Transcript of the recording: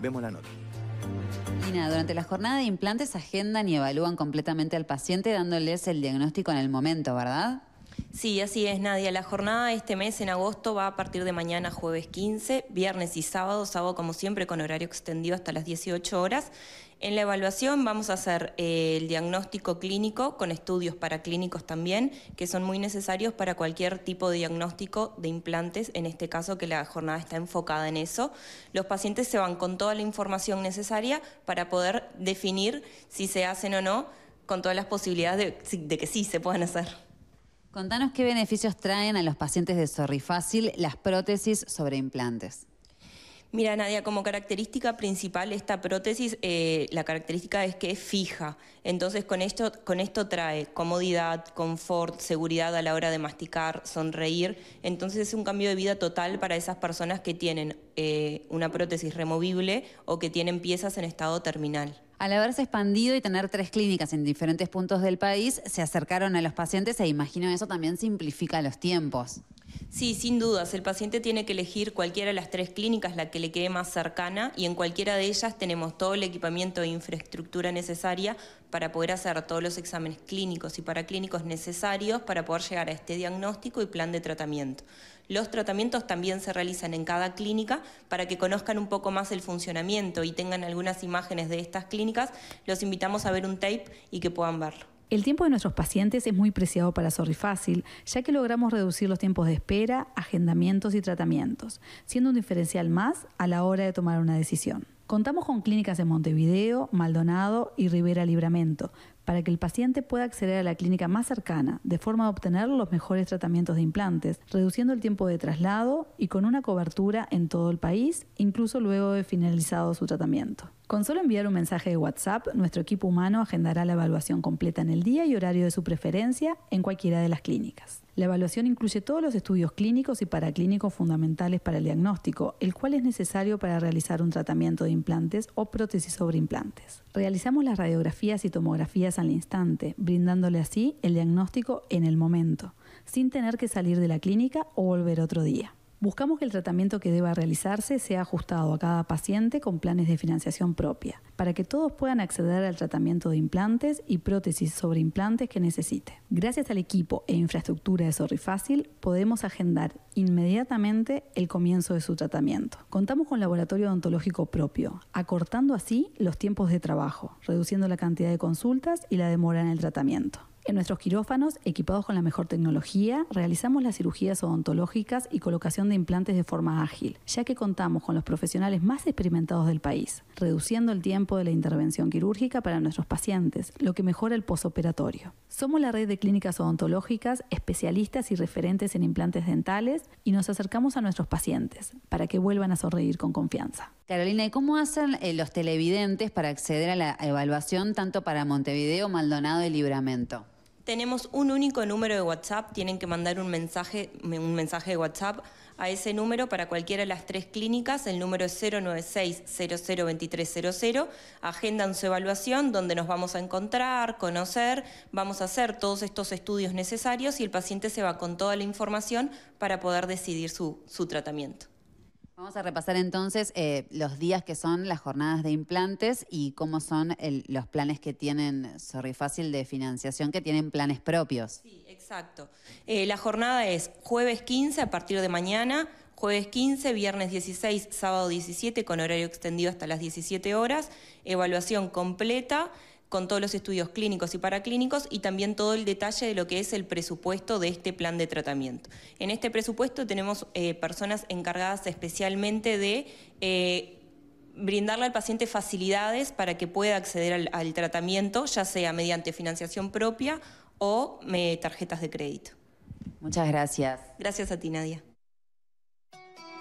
Vemos la nota. Lina, durante la jornada de implantes agendan y evalúan completamente al paciente dándoles el diagnóstico en el momento, ¿verdad? Sí, así es, Nadia. La jornada este mes, en agosto, va a partir de mañana, jueves 15, viernes y sábado, sábado como siempre, con horario extendido hasta las 18 horas. En la evaluación vamos a hacer eh, el diagnóstico clínico con estudios para clínicos también, que son muy necesarios para cualquier tipo de diagnóstico de implantes, en este caso que la jornada está enfocada en eso. Los pacientes se van con toda la información necesaria para poder definir si se hacen o no, con todas las posibilidades de, de que sí se puedan hacer. Contanos qué beneficios traen a los pacientes de Fácil las prótesis sobre implantes. Mira, Nadia, como característica principal esta prótesis, eh, la característica es que es fija. Entonces, con esto, con esto trae comodidad, confort, seguridad a la hora de masticar, sonreír. Entonces, es un cambio de vida total para esas personas que tienen eh, una prótesis removible o que tienen piezas en estado terminal. Al haberse expandido y tener tres clínicas en diferentes puntos del país, se acercaron a los pacientes e imagino eso también simplifica los tiempos. Sí, sin dudas. El paciente tiene que elegir cualquiera de las tres clínicas, la que le quede más cercana, y en cualquiera de ellas tenemos todo el equipamiento e infraestructura necesaria para poder hacer todos los exámenes clínicos y paraclínicos necesarios para poder llegar a este diagnóstico y plan de tratamiento. Los tratamientos también se realizan en cada clínica para que conozcan un poco más el funcionamiento y tengan algunas imágenes de estas clínicas. Los invitamos a ver un tape y que puedan verlo. El tiempo de nuestros pacientes es muy preciado para Sorry Fácil, ya que logramos reducir los tiempos de espera, agendamientos y tratamientos, siendo un diferencial más a la hora de tomar una decisión. Contamos con clínicas en Montevideo, Maldonado y Rivera Libramento, para que el paciente pueda acceder a la clínica más cercana, de forma a obtener los mejores tratamientos de implantes, reduciendo el tiempo de traslado y con una cobertura en todo el país, incluso luego de finalizado su tratamiento. Con solo enviar un mensaje de WhatsApp, nuestro equipo humano agendará la evaluación completa en el día y horario de su preferencia en cualquiera de las clínicas. La evaluación incluye todos los estudios clínicos y paraclínicos fundamentales para el diagnóstico, el cual es necesario para realizar un tratamiento de implantes o prótesis sobre implantes. Realizamos las radiografías y tomografías al instante, brindándole así el diagnóstico en el momento, sin tener que salir de la clínica o volver otro día. Buscamos que el tratamiento que deba realizarse sea ajustado a cada paciente con planes de financiación propia, para que todos puedan acceder al tratamiento de implantes y prótesis sobre implantes que necesite. Gracias al equipo e infraestructura de Sorry Fácil, podemos agendar inmediatamente el comienzo de su tratamiento. Contamos con laboratorio odontológico propio, acortando así los tiempos de trabajo, reduciendo la cantidad de consultas y la demora en el tratamiento. En nuestros quirófanos, equipados con la mejor tecnología, realizamos las cirugías odontológicas y colocación de implantes de forma ágil, ya que contamos con los profesionales más experimentados del país, reduciendo el tiempo de la intervención quirúrgica para nuestros pacientes, lo que mejora el posoperatorio. Somos la red de clínicas odontológicas, especialistas y referentes en implantes dentales y nos acercamos a nuestros pacientes para que vuelvan a sonreír con confianza. Carolina, ¿y cómo hacen eh, los televidentes para acceder a la evaluación tanto para Montevideo, Maldonado y Libramento? Tenemos un único número de WhatsApp, tienen que mandar un mensaje, un mensaje de WhatsApp a ese número para cualquiera de las tres clínicas, el número es 096-002300, agendan su evaluación donde nos vamos a encontrar, conocer, vamos a hacer todos estos estudios necesarios y el paciente se va con toda la información para poder decidir su tratamiento. Vamos a repasar entonces eh, los días que son las jornadas de implantes y cómo son los planes que tienen, sorry, fácil de financiación, que tienen planes propios. Sí, exacto. Eh, la jornada es jueves 15 a partir de mañana, jueves 15, viernes 16, sábado 17 con horario extendido hasta las 17 horas, evaluación completa con todos los estudios clínicos y paraclínicos y también todo el detalle de lo que es el presupuesto de este plan de tratamiento. En este presupuesto tenemos eh, personas encargadas especialmente de... Eh, brindarle al paciente facilidades para que pueda acceder al, tratamiento, ya sea mediante financiación propia o eh, tarjetas de crédito. Muchas gracias. Gracias a ti, Nadia.